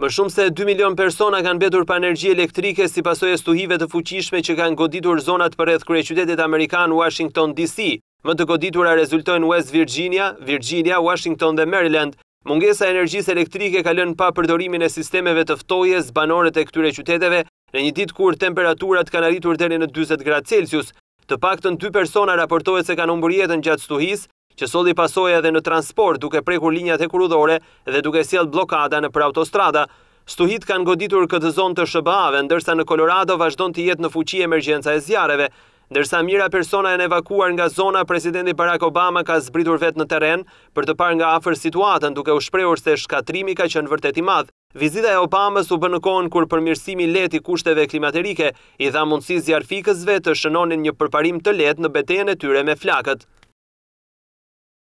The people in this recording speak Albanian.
Më shumë se 2 milion persona kanë betur pa energji elektrike si pasoje stuhive të fuqishme që kanë goditur zonat për edhë qytetit Amerikan Washington DC. Më të goditura rezultojnë West Virginia, Virginia, Washington dhe Maryland. Mungesa energjis elektrike ka lënë pa përdorimin e sistemeve të ftojes, banorët e këtyre qyteteve në një dit kur temperaturat kanë arritur dheri në 20 gradë Celsius. Të pak të në 2 persona raportohet se kanë umbërjetën gjatë stuhis, që soli pasoja dhe në transport duke prekur linjat e kurudore dhe duke siel blokada në për autostrada, stuhit kanë goditur këtë zonë të shëbave, ndërsa në Colorado vazhdon të jetë në fuqi emergjenca e zjarëve, ndërsa mira persona e në evakuar nga zona, presidenti Barack Obama ka zbritur vetë në teren për të par nga afer situatën duke u shprehur se shkatrimi ka qënë vërteti madhë. Vizita e Obamës u bënë konë kur përmirësimi leti kushteve klimaterike i dha mundësi zjarëfikësve të shënonin një përparim të let në betejen e tyre me flakët.